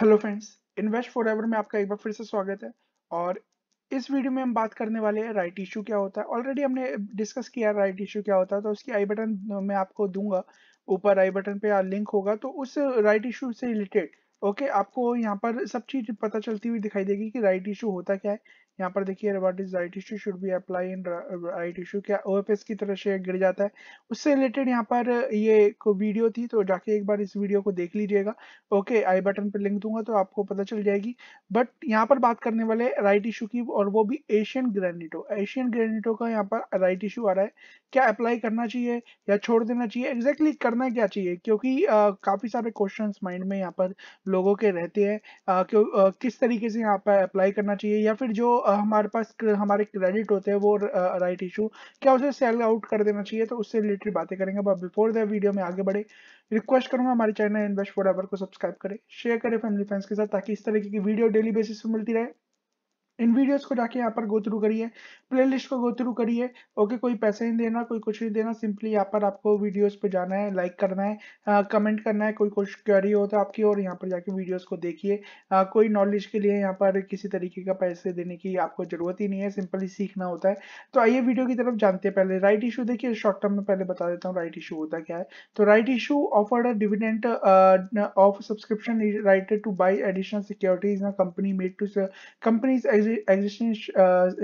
hello friends invest forever में आपका एक बार फिर से स्वागत है और इस वीडियो में हम बात करने वाले हैं राइट इशू क्या होता है ऑलरेडी हमने डिस्कस किया राइट इशू क्या होता है तो उसकी आई बटन मैं आपको दूंगा ऊपर आई बटन पे लिंक होगा तो उस राइट इशू से रिलेटेड ओके आपको यहाँ पर सब चीज़ पता चलती हुई दिखाई देगी कि राइट इशू होता क्या है यहाँ पर देखिए what is right tissue should be apply in right tissue क्या ओ की तरह से गिर जाता है उससे रिलेटेड यहाँ पर ये को वीडियो थी तो जाके एक बार इस वीडियो को देख लीजिएगा ओके आई बटन पर लिंक दूंगा तो आपको पता चल जाएगी बट यहाँ पर बात करने वाले राइट इशू की और वो भी एशियन ग्रेनिटो एशियन ग्रेनिटो का यहाँ पर राइट इशू आ रहा है क्या अप्लाई करना चाहिए या छोड़ देना चाहिए एग्जैक्टली exactly करना क्या चाहिए क्योंकि काफ़ी सारे क्वेश्चन माइंड में यहाँ पर लोगों के रहते हैं क्यों किस तरीके से यहाँ पर अप्लाई करना चाहिए या फिर जो हमारे पास हमारे क्रेडिट होते हैं वो राइट इशू क्या उसे सेल आउट कर देना चाहिए तो उससे रिलेटेड बातें करेंगे बट बिफोर द वीडियो में आगे बढ़े रिक्वेस्ट करूंगा हमारे चैनल इन्वेस्ट फॉर को सब्सक्राइब करें शेयर करें फैमिली फ्रेंड्स के साथ ताकि इस तरह की वीडियो डेली बेसिस पर मिलती रहे इन वीडियोस को जाके यहाँ पर गो थ्रू करिए प्लेलिस्ट को गो थ्रू करिए ओके कोई पैसे नहीं देना कोई कुछ नहीं देना सिंपली यहाँ पर आपको वीडियोस पे जाना है लाइक करना है आ, हाँ, कमेंट करना है कोई कुछ क्वेरी हो तो आपकी और यहाँ पर जाके वीडियोस को देखिए हाँ, कोई नॉलेज के लिए यहाँ पर किसी तरीके का पैसे देने की आपको ज़रूरत ही नहीं है सिंपली सीखना होता है तो आइए वीडियो की तरफ जानते हैं पहले राइट इशू देखिए शॉर्ट टर्म में पहले बता देता हूँ राइट इशू होता क्या है तो right issue offered a dividend of subscription righted to buy additional securities company made to companies existing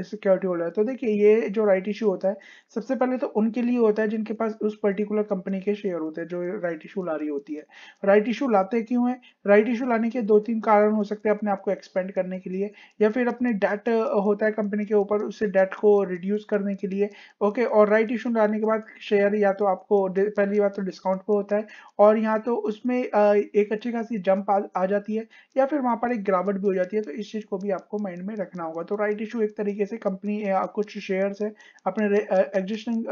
security holder तो देखिए ये जो राइट right इशू होता है सबसे पहले तो उनके लिए होता है जिनके पास उस पर्टिकुलर कंपनी के शेयर होते हैं जो राइट इशू ला रही होती है राइट right इशू लाते क्यों है राइट right इशू लाने के दो तीन कारण हो सकते हैं अपने आप को एक्सपेंड करने के लिए या फिर अपने डेट होता है कंपनी के ऊपर उससे डेट को रिड्यूस करने के लिए ओके और राइट इशू लाने के बाद शेयर या तो आपको पहली बार तो डिस्काउंट पे होता है और यहाँ तो उसमें एक अच्छी खासी जंप आ, आ जाती है या फिर वहाँ पर एक गिरावट भी हो जाती है तो इस चीज़ को भी आपको माइंड में रख रखना होगा तो राइट इशू एक तरीके से कंपनी कुछ शेयर्स है अपने एग्जिस्टिंग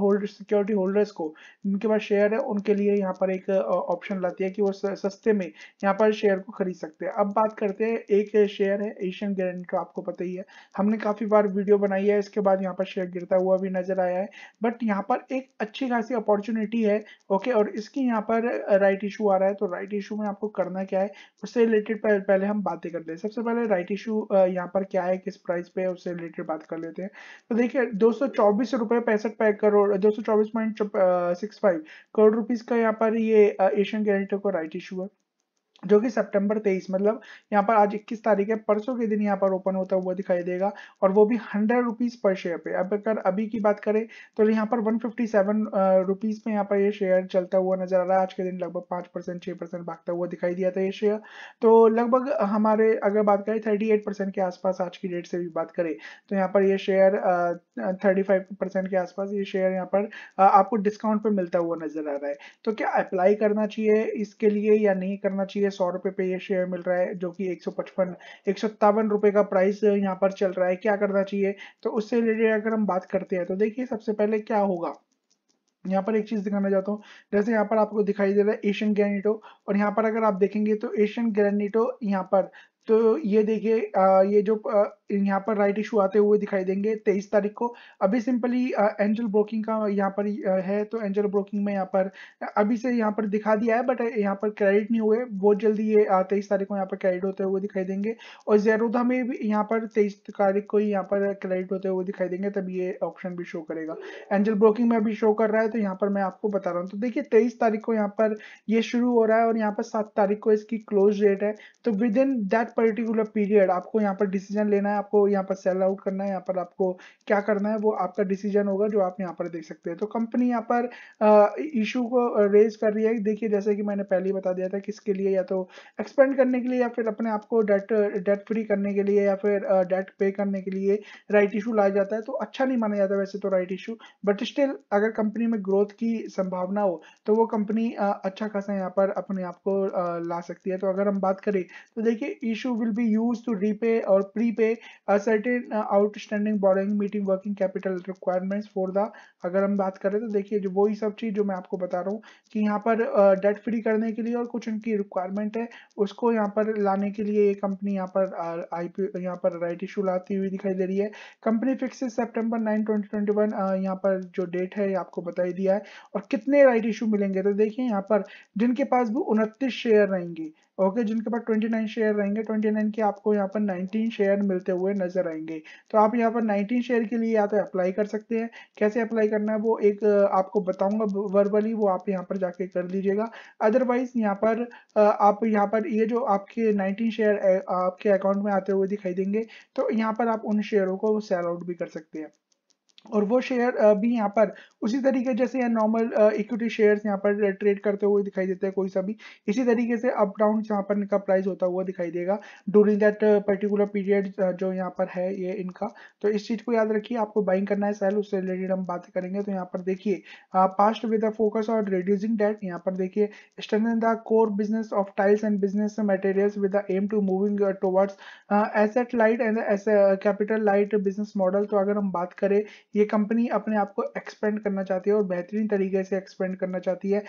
होल्डर सिक्योरिटी होल्डर्स को जिनके पास शेयर है उनके लिए यहाँ पर एक ऑप्शन लाती है कि वो सस्ते में यहाँ पर शेयर को खरीद सकते हैं अब बात करते हैं एक शेयर है एशियन ग्रैंड तो आपको पता ही है हमने काफी बार वीडियो बनाई है इसके बाद यहाँ पर शेयर गिरता हुआ भी नजर आया है बट यहाँ पर एक अच्छी खासी अपॉर्चुनिटी है ओके और इसकी यहाँ पर राइट इशू आ रहा है तो राइट इशू में आपको करना क्या है उससे रिलेटेड पहले हम बातें करते हैं सबसे पहले राइट इशू यहाँ पर क्या है किस प्राइस पे उससे रिलेटेड बात कर लेते हैं तो देखिए दो सौ चौबीस रुपये पैंसठ करोड़ दो सौ चौबीस point six five crore rupees का यहाँ पर ये एशियन गैरेंटर को राइट इशू है जो कि सितंबर 23 मतलब यहाँ पर आज 21 तारीख है परसों के दिन यहाँ पर ओपन होता हुआ दिखाई देगा और वो भी हंड्रेड रुपीज पर शेयर पे अब अगर अभी की बात करें तो यहाँ पर 157 फिफ्टी रुपीज में यहाँ पर ये शेयर चलता हुआ नजर आ रहा है आज के दिन लगभग पांच परसेंट छह परसेंट भागता हुआ दिखाई दिया था ये शेयर तो लगभग हमारे अगर बात करें थर्टी एट परसेंट के आसपास आज की डेट से भी बात करें तो यहाँ पर ये शेयर थर्टी फाइव परसेंट के आसपास ये शेयर यहाँ पर आपको डिस्काउंट पे मिलता हुआ नजर आ रहा है तो क्या अप्लाई करना चाहिए इसके लिए या नहीं करना चाहिए सौ रुपए पे ये शेयर मिल रहा है जो कि एक सौ पचपन एक सौ सत्तावन रुपए का प्राइस यहाँ पर चल रहा है क्या करना चाहिए तो उससे रिलेटेड अगर हम बात करते हैं तो देखिए सबसे पहले क्या होगा यहाँ पर एक चीज दिखाना चाहता हूँ जैसे यहाँ पर आपको दिखाई दे रहा है एशियन ग्रेनिटो और यहाँ पर अगर आप देखेंगे तो एशियन ग्रेनिटो यहाँ पर तो ये देखिए ये जो यहाँ पर राइट इशू आते हुए दिखाई देंगे तेईस तारीख को अभी सिंपली एंजल ब्रोकिंग का यहाँ पर है तो एंजल ब्रोकिंग में यहाँ पर अभी से यहाँ पर दिखा दिया है बट यहाँ पर क्रेडिट नहीं हुए बहुत जल्दी ये तेईस तारीख को यहाँ पर क्रेडिट होते हुए दिखाई देंगे और जेरोधा में भी यहाँ पर तेईस तारीख को ही यहाँ पर क्रेडिट होते हुए दिखाई देंगे तभी ये ऑप्शन भी शो करेगा एंजल ब्रोकिंग में अभी शो कर रहा है तो यहाँ पर मैं आपको बता रहा हूँ तो देखिए तेईस तारीख को यहाँ पर ये शुरू हो रहा है और यहाँ पर सात तारीख को इसकी क्लोज डेट है तो within that particular period आपको यहाँ पर डिसीजन लेना है है आपको यहाँ पर सेल आउट करना है यहाँ पर आपको क्या करना है वो आपका डिसीजन होगा जो आप यहाँ पर देख सकते हैं तो कंपनी यहाँ पर इशू को रेज कर रही है देखिए जैसे कि मैंने पहले ही बता दिया था किसके लिए या तो एक्सपेंड करने के लिए या फिर अपने आप को डेट डेट फ्री करने के लिए या फिर डेट पे करने के लिए राइट इशू लाया जाता है तो अच्छा नहीं माना जाता वैसे तो राइट इशू बट स्टिल अगर कंपनी में ग्रोथ की संभावना हो तो वो कंपनी अच्छा खासा यहाँ पर अपने आप को ला सकती है तो अगर हम बात करें तो देखिए issue will be use to repay और prepay a outstanding borrowing meeting working capital requirements for the अगर हम बात करें तो देखिए जो वही सब चीज़ जो मैं आपको बता रहा हूँ कि यहाँ पर डेट फ्री करने के लिए और कुछ उनकी रिक्वायरमेंट है उसको यहाँ पर लाने के लिए ये कंपनी यहाँ पर आई पी यहाँ पर राइट इशू लाती हुई दिखाई दे रही है company fix September nine twenty twenty one यहाँ पर जो डेट है ये आपको बता ही दिया है और कितने राइट इशू मिलेंगे तो देखिए यहाँ पर जिनके पास भी उनतीस शेयर रहेंगे ओके okay, जिनके पास 29 शेयर रहेंगे 29 के आपको यहाँ पर 19 शेयर मिलते हुए नजर आएंगे तो आप यहाँ पर 19 शेयर के लिए या तो अप्लाई कर सकते हैं कैसे अप्लाई करना है वो एक आपको बताऊंगा वर्बली वो आप यहाँ पर जाके कर लीजिएगा अदरवाइज यहाँ पर आप यहाँ पर ये यह जो आपके नाइनटीन शेयर आपके अकाउंट में आते हुए दिखाई देंगे तो यहाँ पर आप उन शेयरों को सेल आउट भी कर सकते हैं और वो शेयर भी यहाँ पर उसी तरीके जैसे यहाँ नॉर्मल इक्विटी शेयर्स यहाँ पर ट्रेड करते हुए दिखाई देते हैं कोई सा भी इसी तरीके से अप डाउन यहाँ पर इनका प्राइस होता हुआ दिखाई देगा ड्यूरिंग दैट पर्टिकुलर पीरियड जो यहाँ पर है ये इनका तो इस चीज़ को याद रखिए आपको बाइंग करना है सेल उससे रिलेटेड हम बात करेंगे तो यहाँ पर देखिए past with focus on reducing debt यहाँ पर देखिए strengthen the core business of tiles and business materials with the aim to moving towards asset light and capital light business model तो अगर हम बात करें ये कंपनी अपने आप को एक्सपेंड करना चाहती है और बेहतरीन तरीके से एक्सपेंड करना चाहती है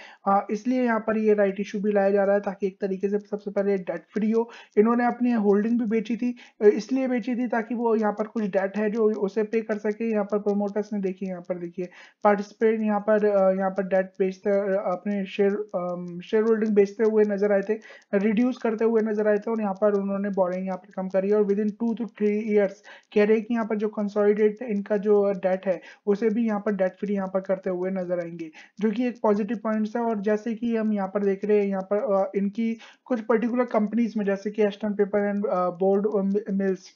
इसलिए यहाँ पर ये राइट इशू भी लाया जा रहा है ताकि एक तरीके से सबसे पहले डेट फ्री हो इन्होंने अपनी होल्डिंग भी बेची थी इसलिए बेची थी ताकि वो यहाँ पर कुछ डेट है जो उसे पे कर सके यहाँ पर प्रोमोटर्स ने देखिए यहाँ पर देखिए पार्टिसिपेट यहाँ पर यहाँ पर डेट बेचते अपने शेयर शेयर होल्डिंग बेचते हुए नजर आए थे रिड्यूस करते हुए नजर आए थे और यहाँ पर उन्होंने बॉरिंग यहाँ पर कम करी और within two to three years कह रहे हैं कि यहाँ पर जो कंसोलिडेट इनका जो डेट डेट है उसे भी यहाँ पर डेट फ्री यहाँ पर करते हुए नजर आएंगे जो कि एक पॉजिटिव पॉइंट है और जैसे कि हम यहाँ पर देख रहे हैं यहाँ पर इनकी कुछ पर्टिकुलर कंपनीज में जैसे कि Eastern paper and board mills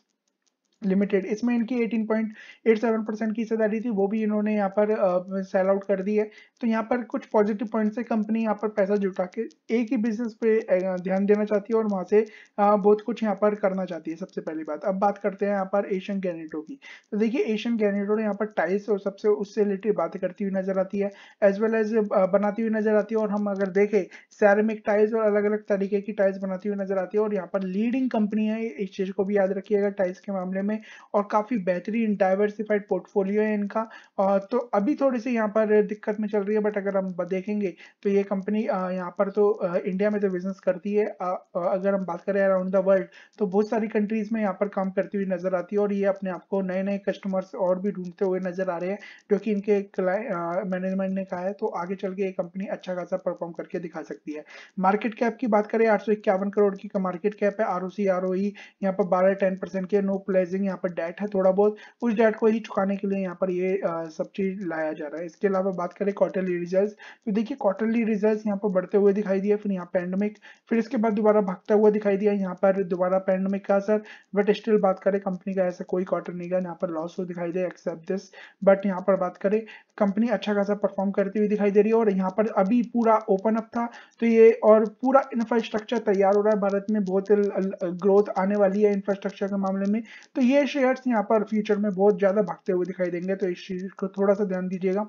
limited इसमें इनकी 18.87 परसेंट की हिस्सेदारी थी वो भी इन्होंने यहाँ पर सेल आउट कर दी है तो यहाँ पर कुछ पॉजिटिव पॉइंट से कंपनी यहाँ पर पैसा जुटा के एक ही बिजनेस पे ध्यान देना चाहती है और वहाँ से बहुत कुछ यहाँ पर करना चाहती है सबसे पहली बात अब बात करते हैं यहाँ पर एशियन गैनेटो की तो देखिए एशियन गैनेटो ने यहाँ पर टाइल्स और सबसे उससे रिलेटेड बातें करती हुई नजर आती है एज वेल एज बनाती हुई नजर आती है और हम अगर देखें सैरमिक टाइल्स और अलग अलग तरीके की टाइल्स बनाती हुई नजर आती है और यहाँ पर लीडिंग कंपनी है इस चीज को भी याद रखिएगा टाइल्स के मामले में में और काफ़ी बेहतरीन डाइवर्सिफाइड पोर्टफोलियो है इनका तो अभी थोड़ी सी यहाँ पर दिक्कत में चल रही है बट अगर हम देखेंगे तो ये कंपनी यहाँ पर तो इंडिया में तो बिजनेस करती है अगर हम बात करें अराउंड द वर्ल्ड तो बहुत सारी कंट्रीज़ में यहाँ पर काम करती हुई नज़र आती है और ये अपने आप को नए नए कस्टमर्स और भी ढूंढते हुए नज़र आ रहे हैं जो कि इनके मैनेजमेंट ने कहा है तो आगे चल के ये कंपनी अच्छा खासा परफॉर्म करके दिखा सकती है मार्केट कैप की बात करें आठ करोड़ की मार्केट कैप है R O C R O यहाँ पर बारह टेन परसेंट के नो प्लेजिंग रीजन यहाँ पर डेट है थोड़ा बहुत उस डेट को ही चुकाने के लिए यहाँ पर ये सब चीज लाया जा रहा है इसके अलावा बात करें क्वार्टरली रिजल्ट तो देखिए क्वार्टरली रिजल्ट यहाँ पर बढ़ते हुए दिखाई दिया फिर यहाँ पैंडमिक फिर इसके बाद दोबारा भागता हुआ दिखाई दिया यहाँ पर दोबारा पैंडमिक का असर बट स्टिल बात करें कंपनी का ऐसा कोई क्वार्टर नहीं गया यहाँ पर लॉस हुआ दिखाई दिया एक्सेप्ट दिस बट यहाँ पर बात करें कंपनी अच्छा खासा परफॉर्म करती हुई दिखाई दे रही है और यहाँ पर अभी पूरा ओपन अप था तो ये और पूरा इंफ्रास्ट्रक्चर तैयार हो रहा है भारत में बहुत ग्रोथ आने वाली है इंफ्रास्ट्रक्चर के मामले में तो ये शेयर्स यहाँ पर फ्यूचर में बहुत ज़्यादा भागते हुए दिखाई देंगे तो इस चीज़ को थोड़ा सा ध्यान दीजिएगा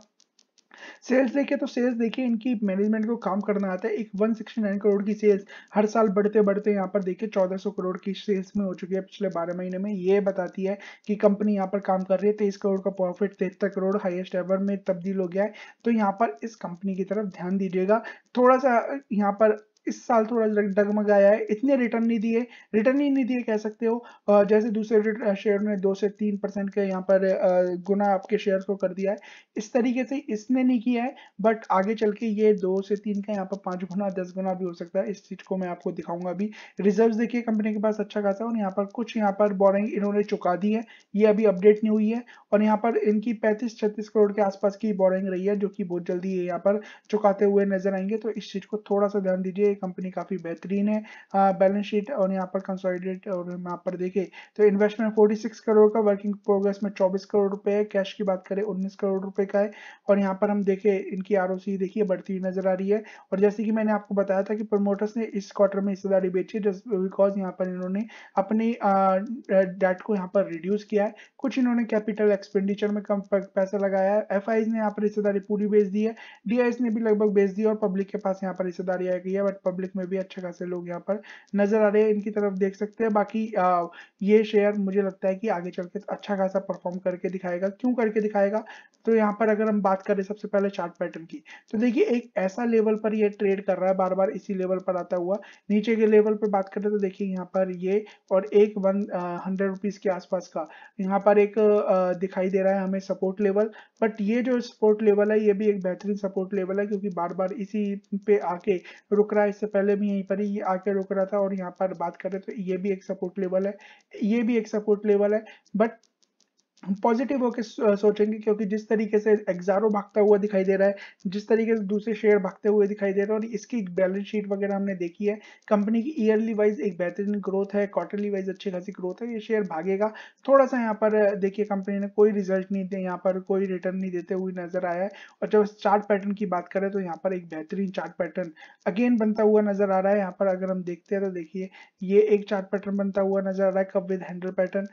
सेल्स देखिए तो सेल्स देखिए इनकी मैनेजमेंट को काम करना आता है एक 169 करोड़ की सेल्स हर साल बढ़ते बढ़ते यहाँ पर देखिए 1400 करोड़ की सेल्स में हो चुकी है पिछले 12 महीने में ये बताती है कि कंपनी यहाँ पर काम कर रही है तेईस करोड़ का प्रॉफिट तिहत्तर करोड़ हाइएस्ट एवर में तब्दील हो गया है तो यहाँ पर इस कंपनी की तरफ ध्यान दीजिएगा थोड़ा सा यहाँ पर इस साल थोड़ा डगमगाया है इतने रिटर्न नहीं दिए रिटर्न ही नहीं दिए कह सकते हो जैसे दूसरे शेयर ने दो से तीन परसेंट के यहाँ पर गुना आपके शेयर को कर दिया है इस तरीके से इसने नहीं किया है बट आगे चल के ये दो से तीन का यहाँ पर पाँच गुना दस गुना भी हो सकता है इस चीज़ को मैं आपको दिखाऊंगा अभी रिजर्व देखिए कंपनी के पास अच्छा खासा और यहाँ पर कुछ यहाँ पर बोरिंग इन्होंने चुका दी है ये अभी अपडेट नहीं हुई है और यहाँ पर इनकी पैंतीस छत्तीस करोड़ के आसपास की बोरिंग रही है जो कि बहुत जल्दी यहाँ पर चुकाते हुए नजर आएंगे तो इस चीज़ को थोड़ा सा ध्यान दीजिए कंपनी काफ़ी बेहतरीन है बैलेंस हाँ, शीट और यहाँ पर कंसोलिडेट और यहाँ पर देखे तो इन्वेस्टमेंट 46 करोड़ का वर्किंग प्रोग्रेस में 24 करोड़ रुपए है कैश की बात करें उन्नीस करोड़ रुपए का है और यहाँ पर हम देखे इनकी आर देखिए बढ़ती हुई नजर आ रही है और जैसे कि मैंने आपको बताया था कि प्रमोटर्स ने इस क्वार्टर में हिस्सेदारी बेची बिकॉज यहाँ पर इन्होंने अपनी डेट को यहाँ पर रिड्यूस किया है कुछ इन्होंने कैपिटल एक्सपेंडिचर में कम पैसा लगाया है एफ ने यहाँ पर हिस्सेदारी पूरी बेच दी है डी ने भी लगभग बेच दी और पब्लिक के पास यहाँ पर हिस्सेदारी आ गई है बट पब्लिक में भी अच्छे खासे लोग यहाँ पर नजर आ रहे हैं इनकी तरफ देख सकते हैं बाकी आ, ये शेयर मुझे लगता है कि आगे चल के अच्छा खासा परफॉर्म करके दिखाएगा क्यों करके दिखाएगा तो यहाँ पर अगर हम बात करें सबसे पहले चार्ट पैटर्न की तो देखिए एक ऐसा लेवल पर ये ट्रेड कर रहा है बार बार इसी लेवल पर आता हुआ नीचे के लेवल पर बात करें तो देखिए यहाँ पर ये और एक वन हंड्रेड रुपीज के आसपास का यहाँ पर एक दिखाई दे रहा है हमें सपोर्ट लेवल बट ये जो सपोर्ट लेवल है ये भी एक बेहतरीन सपोर्ट लेवल है क्योंकि बार बार इसी पे आके रुक रहा है इससे पहले भी यहीं पर ही आके रुक रहा था और यहाँ पर बात करें तो ये भी एक सपोर्ट लेवल है ये भी एक सपोर्ट लेवल है बट पॉजिटिव होकर सोचेंगे क्योंकि जिस तरीके से एग्जारो भागता हुआ दिखाई दे रहा है जिस तरीके से दूसरे शेयर भागते हुए दिखाई दे रहे हैं और इसकी बैलेंस शीट वगैरह हमने देखी है कंपनी की ईयरली वाइज एक बेहतरीन ग्रोथ है क्वार्टरली वाइज अच्छी खासी ग्रोथ है ये शेयर भागेगा थोड़ा सा यहाँ पर देखिए कंपनी ने कोई रिजल्ट नहीं दिया यहाँ पर कोई रिटर्न नहीं देते हुए नजर आया है और जब चार्ट पैटर्न की बात करें तो यहाँ पर एक बेहतरीन चार्ट पैटर्न अगेन बनता हुआ नजर आ रहा है यहाँ पर अगर हम देखते हैं तो देखिए ये एक चार्ट पैटर्न बनता हुआ नजर आ रहा है कब विद हैंडल पैटर्न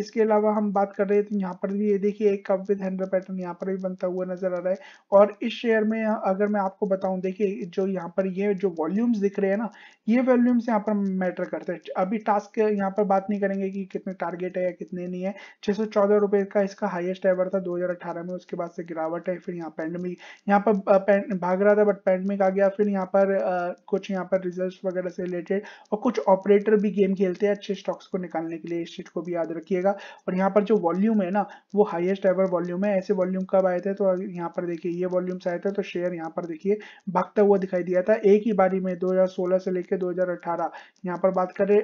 इसके अलावा हम बात कर रहे लेकिन यहाँ पर भी ये देखिए एक कप विद हैंडल पैटर्न यहाँ पर भी बनता हुआ नजर आ रहा है और इस शेयर में अगर मैं आपको बताऊं देखिए जो यहाँ पर ये जो वॉल्यूम्स दिख रहे हैं ना ये वॉल्यूम्स यहाँ पर मैटर करते हैं अभी टास्क यहाँ पर बात नहीं करेंगे कि कितने टारगेट है या कितने नहीं है छह सौ चौदह रुपए का इसका हाईएस्ट एवर था 2018 में उसके बाद से गिरावट है फिर यहाँ पैंडमिक यहाँ पर भाग रहा था बट पैंडमिक आ गया फिर यहाँ पर कुछ यहाँ पर रिजल्ट वगैरह से रिलेटेड और कुछ ऑपरेटर भी गेम खेलते हैं अच्छे स्टॉक्स को निकालने के लिए इस चीज को भी याद रखिएगा और यहाँ पर जो वॉल्यूम वॉल्यूम है ना वो हाईएस्ट एवर वॉल्यूम है ऐसे वॉल्यूम कब आए थे तो यहाँ पर देखिए ये वॉल्यूम्स आए थे तो शेयर यहाँ पर देखिए भागता हुआ दिखाई दिया था एक ही बारी में 2016 से लेकर 2018 यहाँ पर बात करें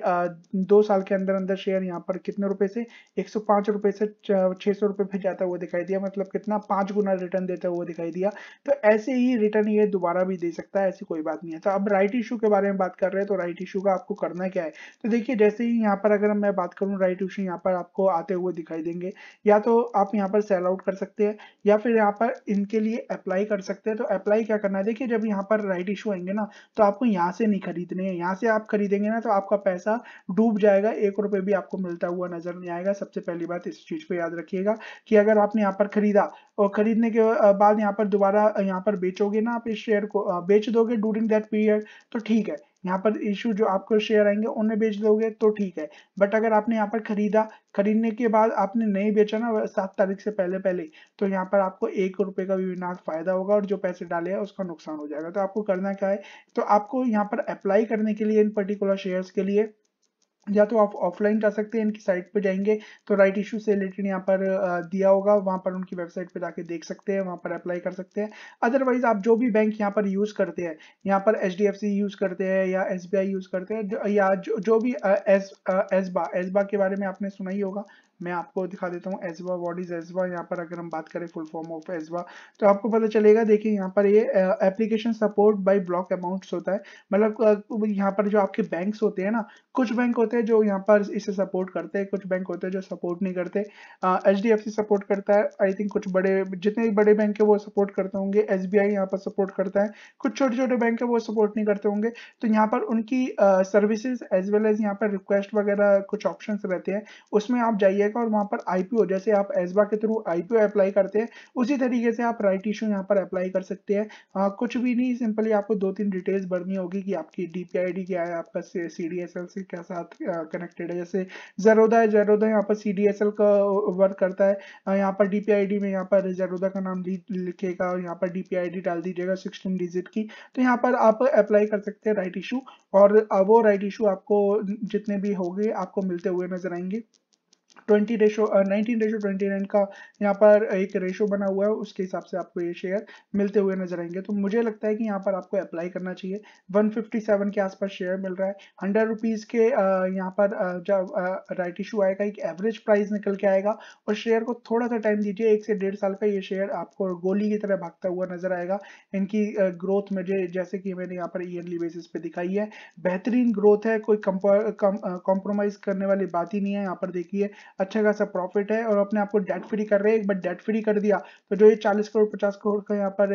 दो साल के अंदर अंदर शेयर यहाँ पर कितने रुपए से एक रुपए से छह सौ रुपए जाता हुआ दिखाई दिया मतलब कितना पांच गुना रिटर्न देता हुआ दिखाई दिया तो ऐसे ही रिटर्न ये दोबारा भी दे सकता है ऐसी कोई बात नहीं है तो अब राइट इशू के बारे में बात कर रहे हैं तो राइट इशू का आपको करना क्या है तो देखिए जैसे ही यहाँ पर अगर मैं बात करूँ राइट इशू यहाँ पर आपको आते हुए दिखाई देंगे या तो आप यहाँ पर सेल आउट कर सकते हैं या फिर यहाँ पर इनके लिए अप्लाई कर सकते हैं तो अप्लाई क्या करना है देखिए जब यहाँ पर राइट इशू आएंगे ना तो आपको यहाँ से नहीं खरीदने हैं यहाँ से आप खरीदेंगे ना तो आपका पैसा डूब जाएगा एक रुपये भी आपको मिलता हुआ नजर नहीं आएगा सबसे पहली बात इस चीज पर याद रखिएगा कि अगर आपने यहाँ पर खरीदा और खरीदने के बाद यहाँ पर दोबारा यहाँ पर बेचोगे ना आप इस शेयर को बेच दोगे ड्यूरिंग दैट पीरियड तो ठीक है यहाँ पर इशू जो आपको शेयर आएंगे उन्हें बेच दोगे तो ठीक है बट अगर आपने यहाँ पर खरीदा खरीदने के बाद आपने नहीं बेचा ना सात तारीख से पहले पहले तो यहाँ पर आपको एक रुपए का भी बिना फायदा होगा और जो पैसे डाले हैं उसका नुकसान हो जाएगा तो आपको करना क्या है तो आपको यहाँ पर अप्लाई करने के लिए इन पर्टिकुलर शेयर्स के लिए या तो आप ऑफलाइन जा सकते हैं इनकी साइट पे जाएंगे तो राइट इशू से रिलेटेड यहाँ पर दिया होगा वहाँ पर उनकी वेबसाइट पे जाके देख सकते हैं वहाँ पर अप्लाई कर सकते हैं अदरवाइज आप जो भी बैंक यहाँ पर यूज़ करते हैं यहाँ पर एच यूज़ करते हैं या एस यूज़ करते हैं या जो, जो भी एस एस बा के बारे में आपने सुना ही होगा मैं आपको दिखा देता हूँ एजवा वॉट इज एजवा यहाँ पर अगर हम बात करें फुल फॉर्म ऑफ एजवा तो आपको पता चलेगा देखिए यहाँ पर ये application support by block amounts होता है मतलब यहाँ पर जो आपके बैंक्स होते हैं ना कुछ बैंक होते होते हैं जो यहाँ पर इसे सपोर्ट करते हैं कुछ बैंक होते हैं जो सपोर्ट नहीं करते एच uh, सपोर्ट करता है आई थिंक कुछ बड़े जितने बड़े बैंक है वो सपोर्ट करते होंगे एस बी यहाँ पर सपोर्ट करता है कुछ छोटे छोटे बैंक है वो सपोर्ट नहीं करते होंगे तो यहाँ पर उनकी सर्विसेज एज वेल एज यहाँ पर रिक्वेस्ट वगैरह कुछ ऑप्शन रहते हैं उसमें आप जाइएगा और वहाँ पर आईपीओ जैसे आप एसबा के थ्रू आईपीओ अप्लाई करते हैं उसी तरीके से आप राइट इशू यहाँ पर अप्लाई कर सकते हैं कुछ भी नहीं सिंपली आपको दो तीन डिटेल्स भरनी होगी कि आपकी डी क्या है आपका C D S L C क्या साथ कनेक्टेड है जैसे जरोदा है जरोदा यहाँ पर सी का वर्क करता है यहाँ पर डी में यहाँ पर जरोदा का नाम लिखेगा और यहाँ पर डी डाल दीजिएगा सिक्सटीन डिजिट की तो यहाँ पर आप अप्लाई कर सकते हैं राइट इशू और वो राइट इशू आपको जितने भी होंगे आपको मिलते हुए नजर आएंगे twenty ratio nineteen ratio twenty nine का यहाँ पर एक रेशो बना हुआ है उसके हिसाब से आपको ये शेयर मिलते हुए नजर आएंगे तो मुझे लगता है कि यहाँ पर आपको अप्लाई करना चाहिए वन फिफ्टी सेवन के आसपास शेयर मिल रहा है हंड्रेड रुपीज़ के यहाँ पर जब राइट इशू आएगा एक एवरेज प्राइस निकल के आएगा और शेयर को थोड़ा सा टाइम दीजिए एक से डेढ़ साल का ये शेयर आपको गोली की तरह भागता हुआ नजर आएगा इनकी ग्रोथ मुझे जैसे कि मैंने यहाँ पर ईयरली बेसिस पे दिखाई है बेहतरीन ग्रोथ है कोई कॉम्प्रोमाइज करने वाली बात ही नहीं है यहाँ पर देखिए अच्छा खासा प्रॉफिट है और अपने आप को डेट फ्री कर रहे हैं एक बार डेट फ्री कर दिया तो जो ये चालीस करोड़ पचास करोड़ का यहाँ पर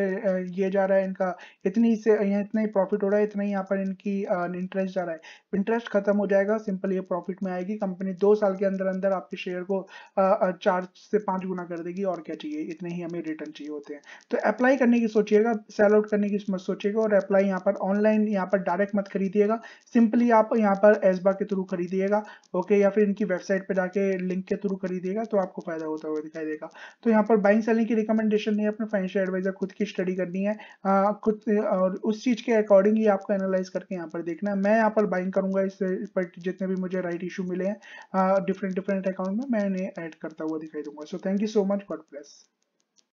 ये जा रहा है इनका इतनी से यहाँ इतना ही प्रॉफिट हो रहा है इतना ही यहाँ पर इनकी इंटरेस्ट जा रहा है इंटरेस्ट खत्म हो जाएगा सिंपल ये प्रॉफिट में आएगी कंपनी दो साल के अंदर अंदर आपके शेयर को चार से पाँच गुना कर देगी और क्या चाहिए इतने ही हमें रिटर्न चाहिए होते हैं तो अप्लाई करने की सोचिएगा सेल आउट करने की सोचिएगा और अप्लाई यहाँ पर ऑनलाइन यहाँ पर डायरेक्ट मत खरीदिएगा सिंपली आप यहाँ पर एसबा के थ्रू खरीदिएगा ओके या फिर इनकी वेबसाइट पर जाके मेरे लिंक के थ्रू खरीदेगा तो आपको फायदा होता हुआ दिखाई देगा तो यहाँ पर बाइंग सेलिंग की रिकमेंडेशन नहीं है अपने फाइनेंशियल एडवाइजर खुद की स्टडी करनी है आ, खुद और उस चीज के अकॉर्डिंग ही आपको एनालाइज करके यहाँ पर देखना है मैं यहाँ पर बाइंग करूंगा इस पर जितने भी मुझे राइट इशू मिले हैं डिफरेंट डिफरेंट अकाउंट में मैं इन्हें ऐड करता हुआ दिखाई दूंगा so thank you so much God bless